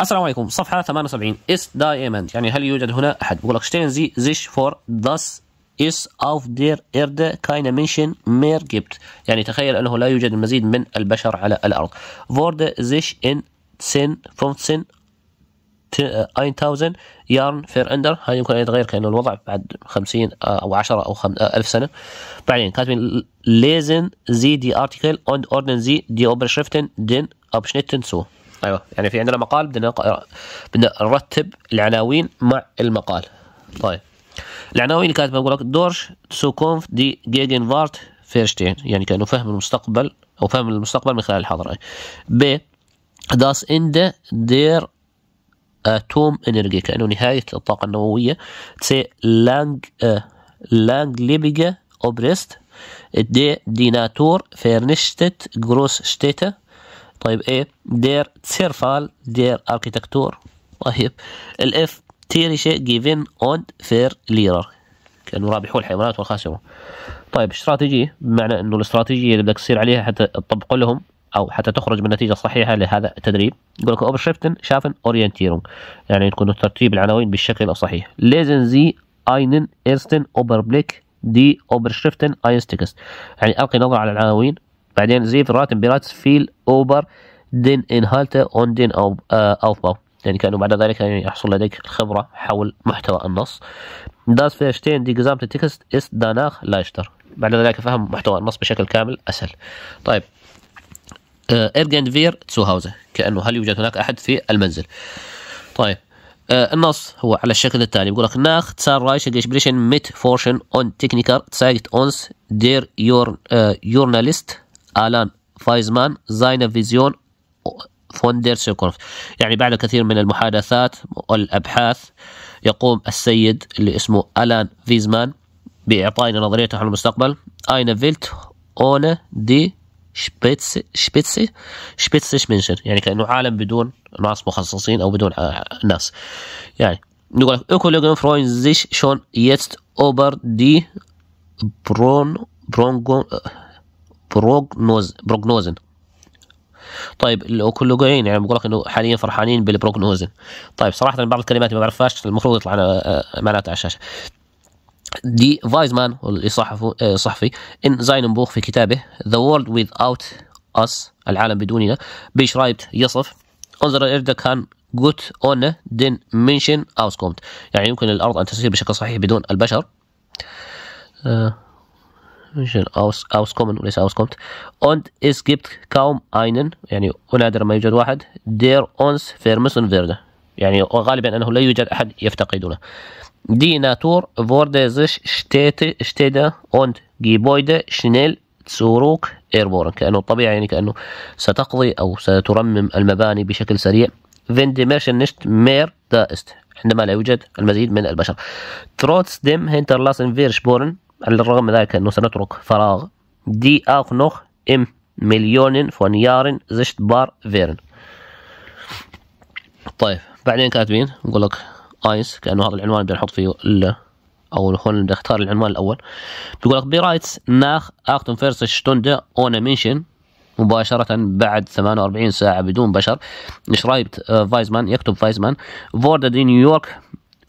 السلام عليكم صفحه 78 is diamond يعني هل يوجد هنا احد بقول لك شتين زي زيش فور داس is of their erde keine Menschen mehr gibt يعني تخيل أنه لا يوجد المزيد من البشر على الأرض wurde sich in 10 15 1000 يارن فيرندر هذا يمكن ان يتغير كانه الوضع بعد 50 آه، او 10 او 1000 آه، سنه بعدين كاتبين lesen sie die artikel und ordnen sie die oberschriften den abschnitten zu ايوه يعني في عندنا مقال بدنا بدنا نرتب العناوين مع المقال طيب العناوين اللي بقول لك دورش كونف دي جيجن فارت فيرشتين يعني كانه فهم المستقبل او فهم المستقبل من خلال الحضاره ب داس اند دير اتوم انرجي كانه نهايه الطاقه النوويه سي لانج آه، لانج ليبيجا اوبريست دي ديناتور فيرنشتت جروس شتيتا طيب ايه دير تسيرفال دير اركيتكتور طيب الاف تيريشي جيفن اون فير ليرر كانوا رابحوا الحيوانات والخاسروا طيب استراتيجيه بمعنى انه الاستراتيجيه اللي بدك تصير عليها حتى تطبق لهم او حتى تخرج بالنتيجه الصحيحه لهذا التدريب يقول لك شيفتن شافن اورينتيرون يعني يكون ترتيب العناوين بالشكل الصحيح ليزن زي اينن ايرستن بليك دي اوبرشرفتن أينستيكس يعني القي نظره على العناوين بعدين زيف راتم بيراتس فيل اوبر دين ان اون دين او آه، اوفباو يعني كانوا بعد ذلك يعني يحصل لديك الخبرة حول محتوى النص داس فيرشتين دي جزامت التكست اس داناخ لايشتر بعد ذلك فهم محتوى النص بشكل كامل اسهل طيب ارجن آه، فير تسوهاوزه كانه هل يوجد هناك احد في المنزل طيب آه، النص هو على الشكل التالي يقول لك ناخ تسار رايش جيشبريشن ميت فورشن اون تكنيكر تسايت اونس دير يور يورناليست آلان فايزمان زاينا فيزيون فوندر سيكونوف يعني بعد كثير من المحادثات والأبحاث يقوم السيد اللي اسمه ألان فيزمان بإعطائنا نظريته عن المستقبل أين فيلت أون دي شبيتسي شبيتسي شبيتسي يعني كأنه عالم بدون ناس مخصصين أو بدون ناس يعني نقول لك أكولوجن فروينزيش شون يتست أوبر دي برون برونجون بروجنوز بروجنوزن طيب الاوكولوجين يعني بقول لك انه حاليا فرحانين بالبروجنوزن طيب صراحه بعض الكلمات ما بعرفهاش المفروض يطلع آه، آه، معناتها على الشاشه دي فايزمان الصحفي ان زاينبوخ في كتابه وورلد ويز Without اس العالم بدوننا بشرايبت يصف انظر الارض كان جوت اون دين منشن اوسكومت يعني يمكن الارض ان تسير بشكل صحيح بدون البشر آه aus, auskommen und es auskommt und es gibt kaum einen يعني ونادرا ما يوجد واحد der uns vermissen würde يعني غالبا انه لا يوجد احد يفتقدنا Die Natur wurde sich Städte, Städte und Gebäude schnell zurück erbohren كأنه الطبيعة يعني كأنه ستقضي أو سترمم المباني بشكل سريع wenn die Menschen nicht mehr da ist عندما لا يوجد المزيد من البشر trotzdem hinterlassen wir Spuren على الرغم من ذلك أنه سنترك فراغ دي آخ نوخ إم مليون يارن زشت بار فيرن طيب بعدين كاتبين نقول لك ايس كانه هذا العنوان اللي بنحط فيه ال او هون بدي اختار العنوان الاول بيقول لك برايتس ناخ اختم فيرس شتوندا اون منشن مباشرة بعد 48 ساعة بدون بشر شرايبت آه، فايزمان يكتب فايزمان دي نيويورك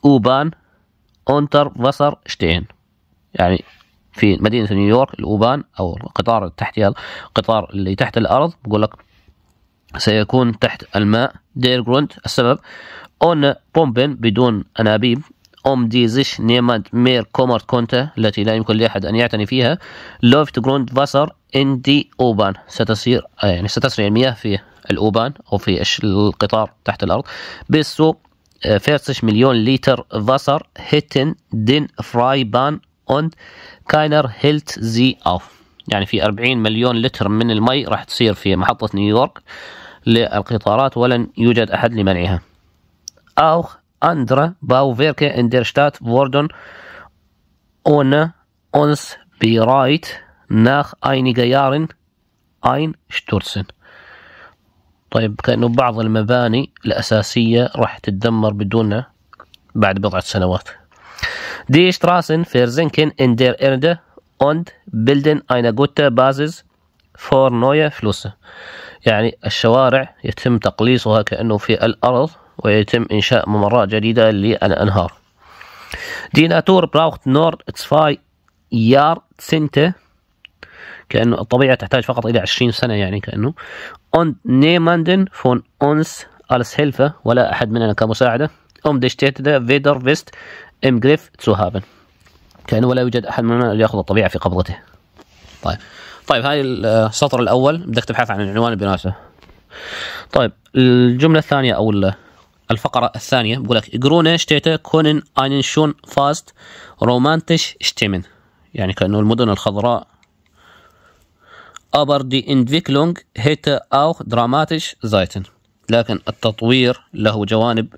اوبان اونتر وصر شتين يعني في مدينة نيويورك الأوبان أو القطار تحت القطار اللي تحت الأرض بقول لك سيكون تحت الماء دير جروند السبب أون بومبن بدون أنابيب أم ديزش نيماد مير كومرت كونتا التي لا يمكن لأحد أن يعتني فيها لوفت جروند فاسر إن دي أوبان ستصير آه، يعني ستسري المياه في الأوبان أو في القطار تحت الأرض بسو آه، فيرسش مليون لتر فاسر هيتن دين فراي بان und keiner hält sie auf يعني في 40 مليون لتر من المي راح تصير في محطة نيويورك للقطارات ولن يوجد أحد لمنعها auch andere Bauwerke in der Stadt wurden ohne uns bereit nach einigen Jahren einstürzen طيب كأنه بعض المباني الأساسية راح تتدمر بدوننا بعد بضعة سنوات Die Straßen versinken in der Erde und bilden eine gute Basis für neue Flüsse. يعني الشوارع يتم تقليصها كأنه في الأرض ويتم إنشاء ممرات جديدة للأنهار. Die Natur braucht nur zwei Jahrzehnte كأنه الطبيعة تحتاج فقط إلى 20 سنة يعني كأنه und niemanden von uns als Hilfe ولا أحد مننا كمساعدة um die Städte weder wisst ام جريف تو هافن كأنه ولا يوجد أحد منا ياخذ الطبيعة في قبضته طيب طيب هاي السطر الأول بدك تبحث عن العنوان بناسه طيب الجملة الثانية أو الفقرة الثانية بقول لك جروني شتيته كونن اينن شون فاست رومانتش شتيمن يعني كأنه المدن الخضراء aber die Entwicklung hätte auch دراماتش زايتن لكن التطوير له جوانب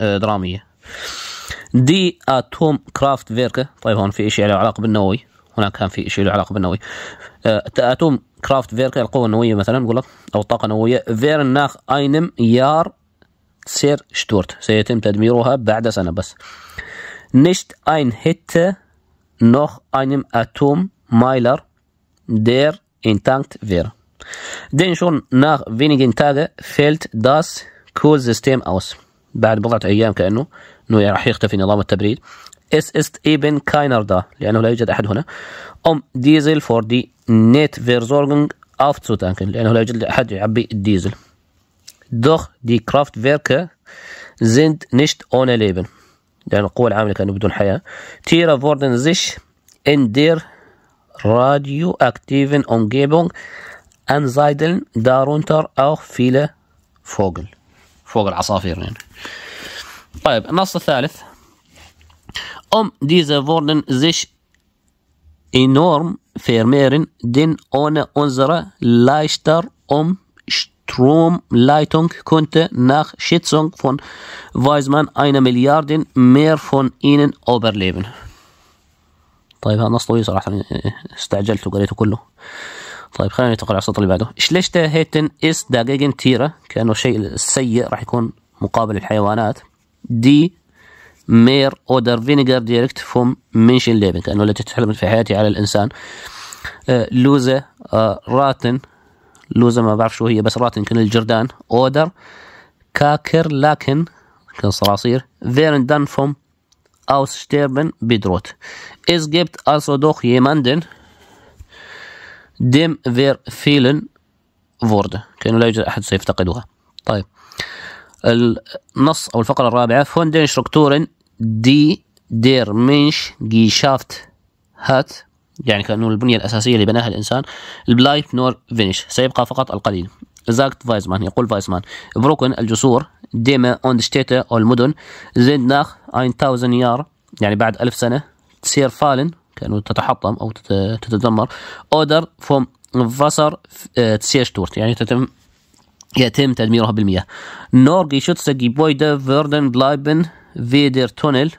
آه، درامية دي اتوم كرافت فيركه طيب هون في شيء له علاقه بالنووي هناك كان في شيء له علاقه بالنووي اتوم كرافت فيركه القوه النوويه مثلا يقول لك او الطاقه النوويه فيرناخ اينم يار سير شتورت سيتم تدميرها بعد سنه بس نشت اين نوخ اينم اتوم مايلر دير انتانكت فير دين شون ناخ فينيجن تاغا فيلت داس كول سيستم اوس بعد بضعة أيام كأنه انه راح يختفي نظام التبريد اس است ايبن كاينردا لانه لا يوجد احد هنا ام ديزل فور دي نيت فيرزورغنغ اوف تو تانكن لانه لا يوجد احد يعبي الديزل دوخ دي كرافت فيركا زند نشت اون ليبن لان القوة العاملة كانوا بدون حياة تيرا فوردن زيش ان دير راديو اكتيفن اون جيبونغ ان زايدن دارونتر او فيلا فوغل فوق العصافير يعني طيب النص الثالث ام ديزا فورن زيش enorm vermehren denn ohne unsere Leichter um Stromleitung konnte nach Schätzung von Weismann eine Milliarde mehr von ihnen überleben. طيب هذا نص طويل صراحة استعجلت وقريته كله طيب خلينا ننتقل على السطر اللي بعده شليشتا هيتن اس داجيجن تيرا كأنه شيء سيء راح يكون مقابل الحيوانات دي مير اودر فينيجر ديركت فوم منشن ليفن كانه التي تحرمت في حياتي على الانسان آه، لوزه آه، راتن لوزه ما بعرف شو هي بس راتن كان الجردان اودر كاكر لكن كان صراصير فيرن دان فوم اوس شتيربن بيدروت از جبت also دوخ يماندن ديم فير فيلن فورد كانه لا يوجد أحد سيفتقدها. طيب. النص أو الفقرة الرابعة فون دين شركتورن دي دير منش جي شافت هات يعني كأنه البنية الأساسية اللي بناها الإنسان البلايت نور فينش سيبقى فقط القليل زاكت فايزمان يقول فايزمان بروكن الجسور ديما اوند ستيتا او المدن زين ناخ اين تاوزن يار يعني بعد ألف سنة تصير فالن كأنه تتحطم أو تتدمر أودر فوم فاسر آه، تسيشتورت يعني تتم يتم تدميرها بالمياه نور geschützte بويدا فيردن بلايبن فيدر تونل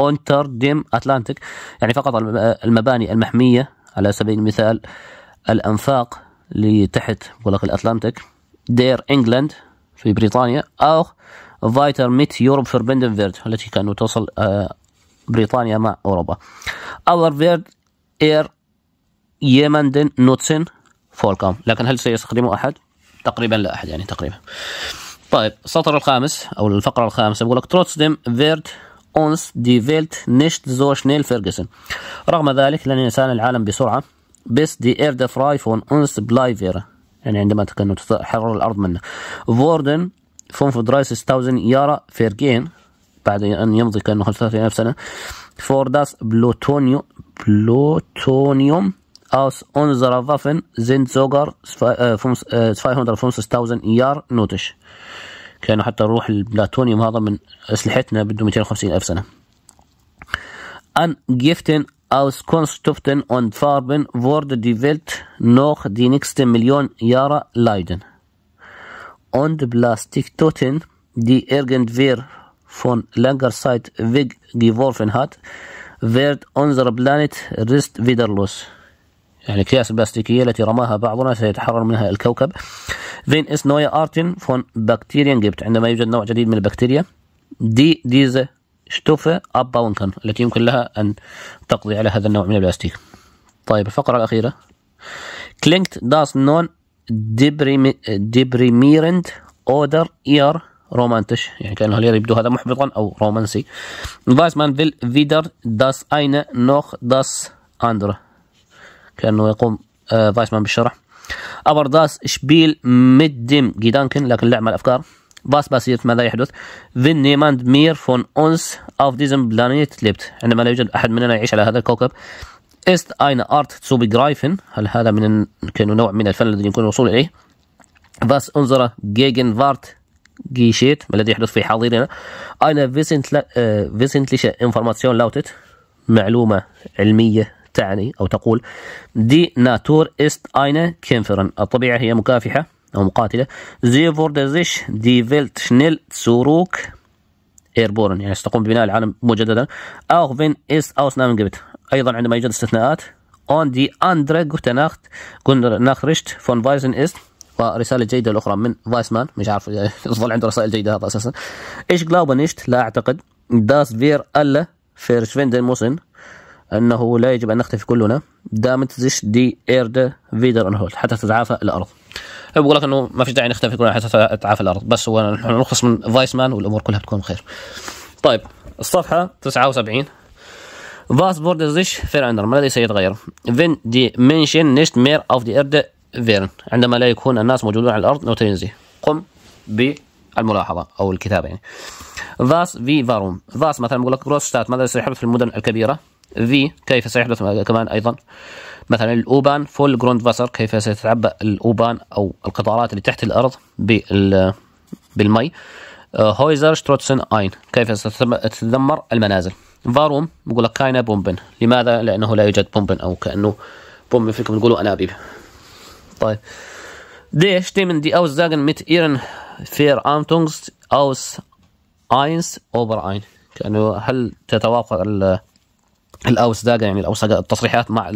اونتر ديم اتلانتيك يعني فقط المباني المحمية على سبيل المثال الأنفاق لتحت بلق الأتلانتيك دير إنجلاند في بريطانيا أو فايتر ميت يوروب بندن فيرد التي كانوا توصل آه، بريطانيا مع أوروبا أور فيرد إير يمن دن نوتسن فولكام لكن هل سيستخدمه أحد؟ تقريبا لا احد يعني تقريبا طيب السطر الخامس او الفقره الخامسه بقول لك تروتسدم فيرت اونس دي فيلت نشت زو شنيل فيرجسون رغم ذلك لن ينسان العالم بسرعه بس دي ايرد فراي فون اونس بلاي فيرا يعني عندما كانوا تحرر الارض منه فوردن فون فدرايس ستاوزن يارا فيرجين بعد ان يمضي كانه 35000 سنه فورداس بلوتونيو بلوتونيوم Aus unserer Waffen sind sogar 250.000 ايار نوتش كان حتى نروح البلاتونيوم هذا من اسلحتنا بده 250 الف سنه an Giften aus Kunststoffen und Farben wurde die Welt noch die nächsten Millionen Jahre leiden. Und Plastiktoten, die irgendwer von langer Zeit weggeworfen hat, wird unser Planet rest wieder los. يعني الأكياس البلاستيكية التي رماها بعضنا سيتحرر منها الكوكب فين اس نويا ارتن فون بكتيريان جبت عندما يوجد نوع جديد من البكتيريا دي ديزه شتوفة أبا ونكن التي يمكن لها أن تقضي على هذا النوع من البلاستيك طيب الفقرة الأخيرة كلينكت داس نون ديبريمي ديبريميرنت أودر إير رومانتش يعني كأنه يبدو هذا محبطا أو رومانسي فايس مان فيل فيدر داس أين نوخ داس أندر كانه يقوم آه، فايسمان بالشرح ابر داس شبيل مد ديم جيدانكن لكن مع الافكار باس باسيت ماذا يحدث فين نيماند مير فون اونس اوف ديزم بلانيت ليبت عندما لا يوجد احد مننا يعيش على هذا الكوكب است اين ارت تو جرايفن هل هذا من كانه نوع من الفن الذي يمكن الوصول اليه was unsere Gegenwart geschieht, الذي يحدث في حاضرنا eine wissentliche Information lautet معلومة علمية تعني أو تقول دي ناتور است اينه كينفرن الطبيعة هي مكافحة أو مقاتلة زي فوردزيش دي فيلت شنيل تسوروك ايربورن يعني ستقوم ببناء العالم مجددا أو فين است أوس نامن جبت أيضا عندما يوجد استثناءات اون دي اندري جوتناخت جوتناخرشت فون فايزن است ورسالة جيدة الأخرى من فايسمان مش عارف يظل عنده رسائل جيدة هذا أساسا إيش جلابنشت لا أعتقد داس فير ألا فيرشفيندن موسن أنه لا يجب أن نختفي كلنا دامت زيش دي إيرد فيدر أنهولت حتى تتعافى الأرض بقول لك أنه ما فيش داعي نختفي كلنا حتى تتعافى الأرض بس هو نحن نرخص من فايس مان والأمور كلها بتكون بخير طيب الصفحة 79 Was wurde sich verändern؟ ما الذي سيتغير؟ Wenn die Menschen nicht mehr auf die Erde فيرن عندما لا يكون الناس موجودون على الأرض نوتنزي قم بالملاحظة أو الكتابة يعني فاس في فاروم فاس مثلا بقول لك Großstadt ماذا سيحدث في المدن الكبيرة؟ في كيف سيحدث كمان أيضا مثلا الأوبان فول جروند فاسر كيف سيتعبأ الأوبان أو القطارات اللي تحت الأرض بال بالمي آه، هويزر شتروتسن أين كيف ستتدمر المنازل فاروم بقول لك كاينة بومبن لماذا؟ لأنه لا يوجد بومبن أو كأنه بومبن فيكم تقولوا أنابيب طيب دي اوز زاجن ميت ايرن فير امتونغز اوس اينس اوبر اين كأنه هل تتوافق الاوسداجا يعني الاوسداجا التصريحات مع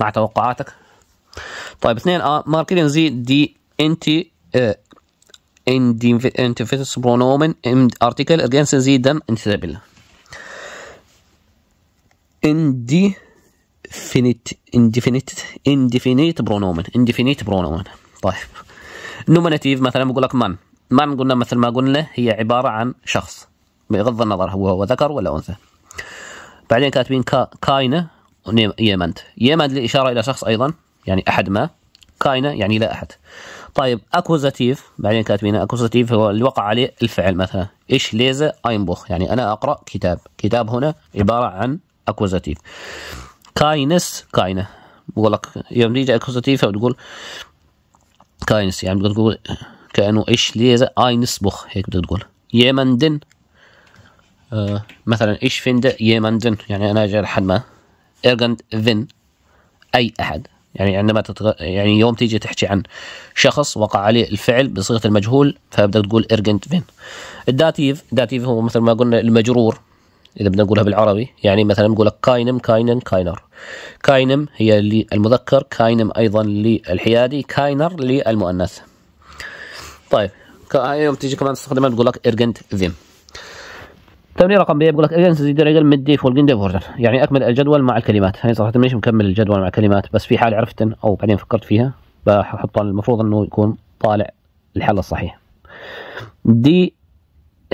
مع توقعاتك طيب اثنين اه ماركرين زي دي انتي اه انتفيتس برونومن ارتكل ارجنس زي دم انتدابل اندي فينيت انديفينيت انديفينيت برونومن انديفينيت برونومن طيب نومينيتيف مثلا بقول لك من من قلنا مثل ما قلنا هي عباره عن شخص بغض النظر هو هو ذكر ولا انثى بعدين كاتبين كا كاينة يمند يمند للاشاره إلى شخص أيضا يعني أحد ما كاينة يعني لا أحد طيب أكوزاتيف بعدين كاتبين أكوزاتيف هو اللي وقع عليه الفعل مثلا إيش ليزا أينبوخ يعني أنا أقرأ كتاب كتاب هنا عبارة عن أكوزاتيف كاينس كاينة بقول لك يوم تيجي أكوزاتيف بتقول كاينس يعني بتقول كأنه إيش اينس أينسبوخ هيك بتقول يمندن آه، مثلا ايش فيند يمندن يعني انا اجي لحد ما ارغند فين اي احد يعني عندما تتغ... يعني يوم تيجي تحكي عن شخص وقع عليه الفعل بصيغه المجهول فبدك تقول ارغند فين الداتيف داتيف هو مثل ما قلنا المجرور اذا بدنا نقولها بالعربي يعني مثلا نقول لك كاينم كاينن كاينر كاينم هي للمذكر كاينم ايضا للحيادي كاينر للمؤنث طيب يوم تيجي كمان تستخدمها تقول لك ارجنت فيم تمرين طيب، رقم بي بيقول لك اذا زي درجه من الديفول جندي فورجن يعني اكمل الجدول مع الكلمات هي يعني صراحه مش مكمل الجدول مع الكلمات بس في حال عرفت او بعدين فكرت فيها بحط المفروض انه يكون طالع الحل الصحيح دي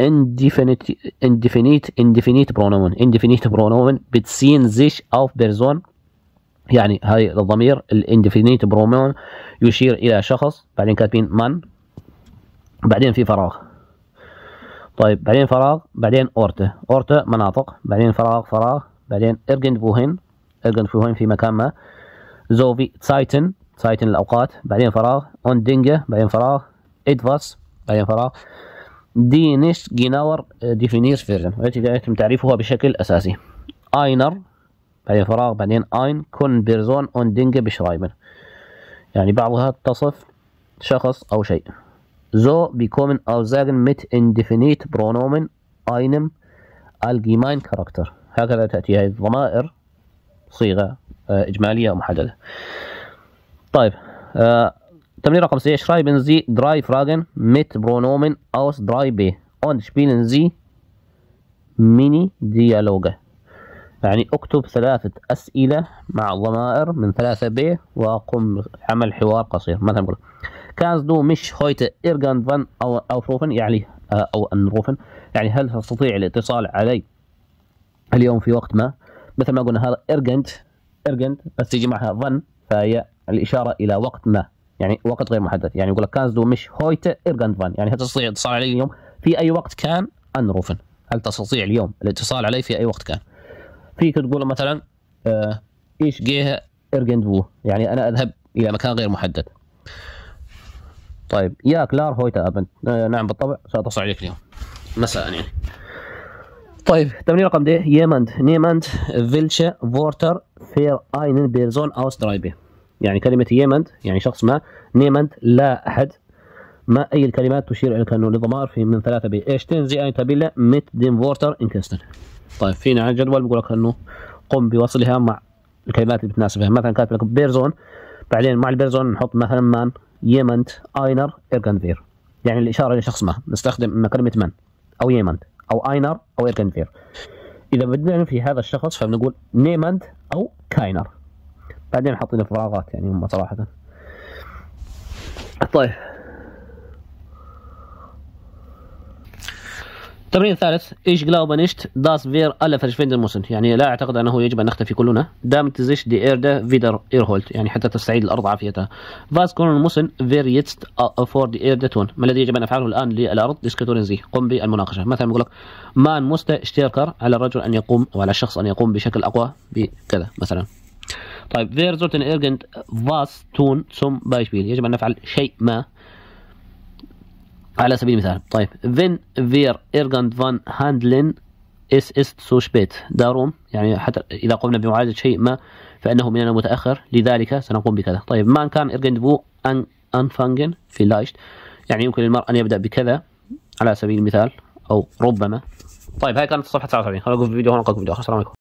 indefinite indefinite indefinite pronoun indefinite pronoun بتسين sich auf Person يعني هاي الضمير الانديفينيت pronoun يشير الى شخص بعدين كاتبين من بعدين في فراغ طيب بعدين فراغ بعدين اورتا اورتا مناطق بعدين فراغ فراغ بعدين ارجند بوهن ارجند بوهن في مكان ما زوفي تايتن تايتن الاوقات بعدين فراغ اوندينجا بعدين فراغ ادفاس بعدين فراغ دينيش جيناور آه، ديفينيرس فيرجن التي يتم تعريفها بشكل اساسي اينر بعدين فراغ بعدين اين كون بيرزون اوندينجا بشرايبن يعني بعضها تصف شخص او شيء so bekommen auch sagen mit indefinite pronomen einem allgemeinen charakter هكذا تاتي هذه الضمائر صيغه آه، اجماليه محدده طيب آه، تمرين رقم سي شرايبن زي دراي فراغن مت برونومن اوس دراي بي اون شبيلن زي ميني ديالوجا يعني اكتب ثلاثة اسئلة مع ضمائر من ثلاثة ب واقم بعمل حوار قصير مثلا دو مش هويت mich فان او اوفروفن يعني آه، أو انروفن يعني هل تستطيع الاتصال علي اليوم في وقت ما مثل ما قلنا هذا ايرغنت ايرغنت بس يجي معها فان فهي الإشارة إلى وقت ما يعني وقت غير محدد يعني يقول لك كانز دو مش هويت ايرغان فان يعني هل تستطيع الاتصال علي اليوم في أي وقت كان أنروفن هل تستطيع اليوم الاتصال علي في أي وقت كان فيك تقول مثلا آه، إيش جيه ايرغنت فو يعني أنا أذهب إلى مكان غير محدد طيب يا كلار هويتا ابنت آه نعم بالطبع ساتصل عليك اليوم مساء يعني طيب تمرين رقم دي يمند نيمند فيلشا فورتر فير اينن بيرزون اوس درايبي يعني كلمة يمند يعني شخص ما نيمند لا أحد ما أي الكلمات تشير إلى كأنه لضمار في من ثلاثة بي ايش تنزي اين تابيلا ميت دين فورتر إنكستن طيب فينا على الجدول بيقول لك أنه قم بوصلها مع الكلمات اللي بتناسبها مثلا كاتب لك بيرزون بعدين مع البيرزون نحط مثلا مان يمنت اينر ايرغنفير يعني الاشاره الى شخص ما نستخدم اما كلمه من او يمنت او اينر او ايرغنفير اذا بدنا نعرف هذا الشخص فبنقول نيمند او كاينر بعدين حاطين فراغات يعني هم صراحه طيب التمرين الثالث ايش جلاوبا نشت داس فير الا verschwinden müssen يعني لا اعتقد انه يجب ان نختفي كلنا damit sich دي ايردا فيدر ايرهولت يعني حتى تستعيد الارض عافيتها فاس كون müssen فير يتست فور دي ايردا تون ما الذي يجب ان افعله الان للارض ديسكتورين زي قم بالمناقشه مثلا يقول لك مان musste اشتيركر على الرجل ان يقوم او على الشخص ان يقوم بشكل اقوى بكذا مثلا طيب فير wir ايرجنت فاس تون zum بايشبيل يجب ان نفعل شيء ما على سبيل المثال طيب فين فير ايرغاند فان هاندلن اس اس سو شبيت داروم يعني حتى اذا قمنا بمعالجه شيء ما فانه من المتاخر لذلك سنقوم بكذا طيب مان كان ايرغاند فو ان انفانجن في لايشت يعني يمكن للمرء ان يبدا بكذا على سبيل المثال او ربما طيب هاي كانت الصفحه 79 خلينا نقول في فيديو هون نلقاكم فيديو اخر السلام عليكم